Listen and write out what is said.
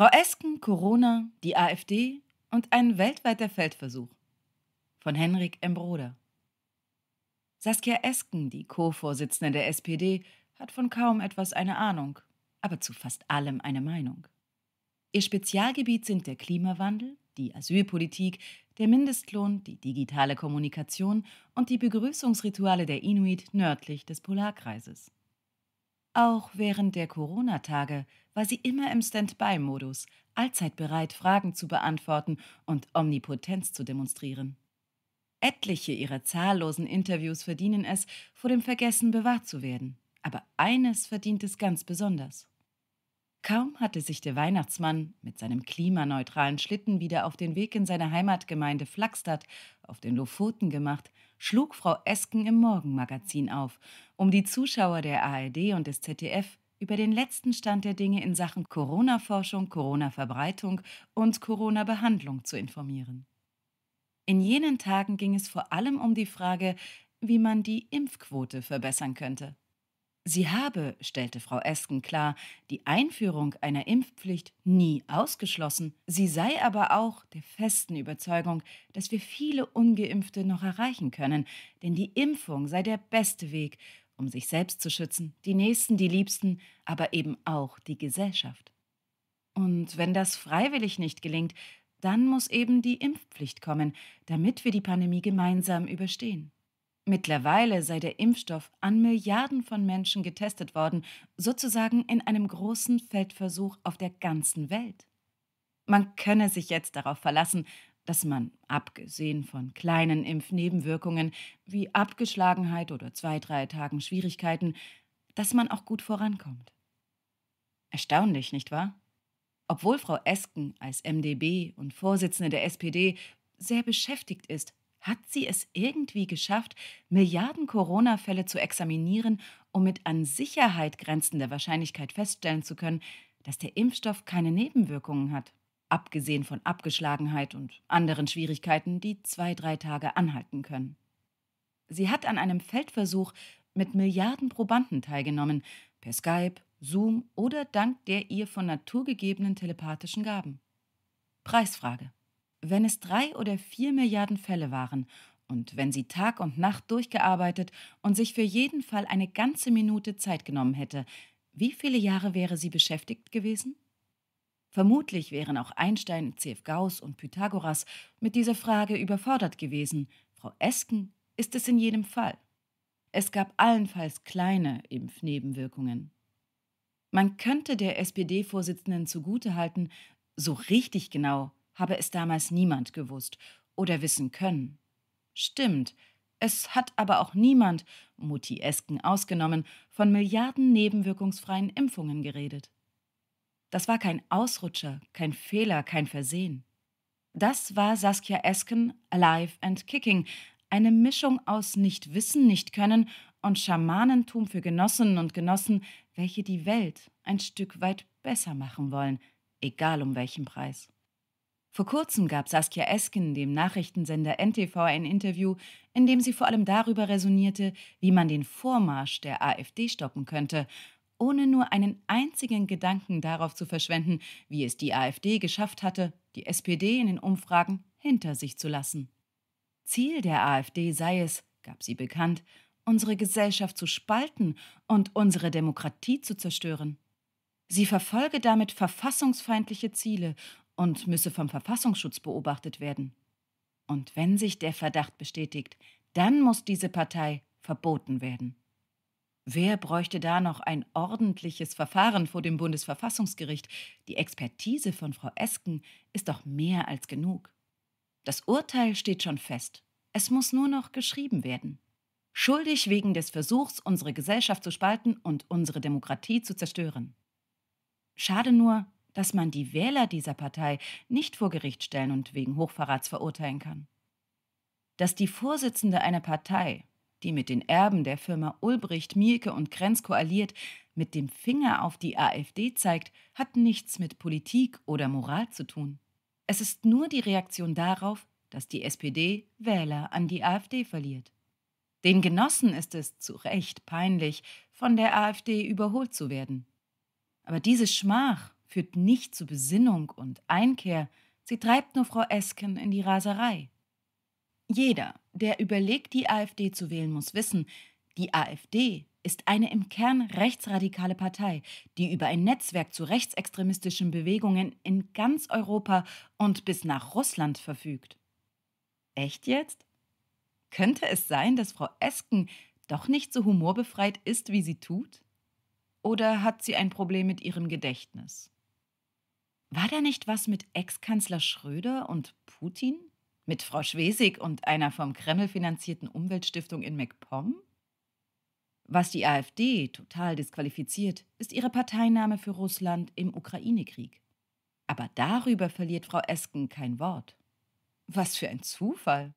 Frau Esken, Corona, die AfD und ein weltweiter Feldversuch von Henrik Embroda. Saskia Esken, die Co-Vorsitzende der SPD, hat von kaum etwas eine Ahnung, aber zu fast allem eine Meinung. Ihr Spezialgebiet sind der Klimawandel, die Asylpolitik, der Mindestlohn, die digitale Kommunikation und die Begrüßungsrituale der Inuit nördlich des Polarkreises. Auch während der Corona-Tage war sie immer im Standby-Modus, allzeit bereit, Fragen zu beantworten und Omnipotenz zu demonstrieren. Etliche ihrer zahllosen Interviews verdienen es, vor dem Vergessen bewahrt zu werden, aber eines verdient es ganz besonders. Kaum hatte sich der Weihnachtsmann mit seinem klimaneutralen Schlitten wieder auf den Weg in seine Heimatgemeinde Flagstadt auf den Lofoten gemacht, schlug Frau Esken im Morgenmagazin auf, um die Zuschauer der ARD und des ZDF über den letzten Stand der Dinge in Sachen Corona-Forschung, Corona-Verbreitung und Corona-Behandlung zu informieren. In jenen Tagen ging es vor allem um die Frage, wie man die Impfquote verbessern könnte. Sie habe, stellte Frau Esken klar, die Einführung einer Impfpflicht nie ausgeschlossen. Sie sei aber auch der festen Überzeugung, dass wir viele ungeimpfte noch erreichen können, denn die Impfung sei der beste Weg, um sich selbst zu schützen, die Nächsten, die Liebsten, aber eben auch die Gesellschaft. Und wenn das freiwillig nicht gelingt, dann muss eben die Impfpflicht kommen, damit wir die Pandemie gemeinsam überstehen. Mittlerweile sei der Impfstoff an Milliarden von Menschen getestet worden, sozusagen in einem großen Feldversuch auf der ganzen Welt. Man könne sich jetzt darauf verlassen, dass man, abgesehen von kleinen Impfnebenwirkungen wie Abgeschlagenheit oder zwei, drei Tagen Schwierigkeiten, dass man auch gut vorankommt. Erstaunlich, nicht wahr? Obwohl Frau Esken als MdB und Vorsitzende der SPD sehr beschäftigt ist hat sie es irgendwie geschafft, Milliarden Corona-Fälle zu examinieren, um mit an Sicherheit grenzender Wahrscheinlichkeit feststellen zu können, dass der Impfstoff keine Nebenwirkungen hat, abgesehen von Abgeschlagenheit und anderen Schwierigkeiten, die zwei, drei Tage anhalten können. Sie hat an einem Feldversuch mit Milliarden Probanden teilgenommen, per Skype, Zoom oder dank der ihr von Natur gegebenen telepathischen Gaben. Preisfrage. Wenn es drei oder vier Milliarden Fälle waren und wenn sie Tag und Nacht durchgearbeitet und sich für jeden Fall eine ganze Minute Zeit genommen hätte, wie viele Jahre wäre sie beschäftigt gewesen? Vermutlich wären auch Einstein, C.F. Gauss und Pythagoras mit dieser Frage überfordert gewesen. Frau Esken ist es in jedem Fall. Es gab allenfalls kleine Impfnebenwirkungen. Man könnte der SPD-Vorsitzenden zugutehalten, so richtig genau habe es damals niemand gewusst oder wissen können. Stimmt, es hat aber auch niemand, Mutti Esken ausgenommen, von Milliarden nebenwirkungsfreien Impfungen geredet. Das war kein Ausrutscher, kein Fehler, kein Versehen. Das war Saskia Esken, Alive and Kicking, eine Mischung aus Nichtwissen, Nichtkönnen und Schamanentum für Genossinnen und Genossen, welche die Welt ein Stück weit besser machen wollen, egal um welchen Preis. Vor kurzem gab Saskia Esken dem Nachrichtensender NTV ein Interview, in dem sie vor allem darüber resonierte, wie man den Vormarsch der AfD stoppen könnte, ohne nur einen einzigen Gedanken darauf zu verschwenden, wie es die AfD geschafft hatte, die SPD in den Umfragen hinter sich zu lassen. Ziel der AfD sei es, gab sie bekannt, unsere Gesellschaft zu spalten und unsere Demokratie zu zerstören. Sie verfolge damit verfassungsfeindliche Ziele und müsse vom Verfassungsschutz beobachtet werden. Und wenn sich der Verdacht bestätigt, dann muss diese Partei verboten werden. Wer bräuchte da noch ein ordentliches Verfahren vor dem Bundesverfassungsgericht? Die Expertise von Frau Esken ist doch mehr als genug. Das Urteil steht schon fest. Es muss nur noch geschrieben werden. Schuldig wegen des Versuchs, unsere Gesellschaft zu spalten und unsere Demokratie zu zerstören. Schade nur, dass man die Wähler dieser Partei nicht vor Gericht stellen und wegen Hochverrats verurteilen kann. Dass die Vorsitzende einer Partei, die mit den Erben der Firma Ulbricht, Mielke und Krenz koaliert, mit dem Finger auf die AfD zeigt, hat nichts mit Politik oder Moral zu tun. Es ist nur die Reaktion darauf, dass die SPD Wähler an die AfD verliert. Den Genossen ist es zu Recht peinlich, von der AfD überholt zu werden. Aber diese Schmach führt nicht zu Besinnung und Einkehr, sie treibt nur Frau Esken in die Raserei. Jeder, der überlegt, die AfD zu wählen, muss wissen, die AfD ist eine im Kern rechtsradikale Partei, die über ein Netzwerk zu rechtsextremistischen Bewegungen in ganz Europa und bis nach Russland verfügt. Echt jetzt? Könnte es sein, dass Frau Esken doch nicht so humorbefreit ist, wie sie tut? Oder hat sie ein Problem mit ihrem Gedächtnis? War da nicht was mit Ex-Kanzler Schröder und Putin? Mit Frau Schwesig und einer vom Kreml finanzierten Umweltstiftung in MacPom? Was die AfD total disqualifiziert, ist ihre Parteinahme für Russland im Ukraine-Krieg. Aber darüber verliert Frau Esken kein Wort. Was für ein Zufall!